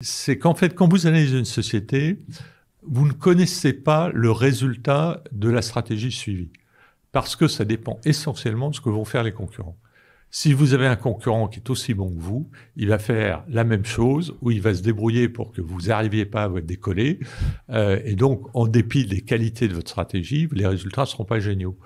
c'est qu'en fait, quand vous analysez une société, vous ne connaissez pas le résultat de la stratégie suivie, parce que ça dépend essentiellement de ce que vont faire les concurrents. Si vous avez un concurrent qui est aussi bon que vous, il va faire la même chose ou il va se débrouiller pour que vous n'arriviez pas à vous décoller. Euh, et donc, en dépit des qualités de votre stratégie, les résultats ne seront pas géniaux.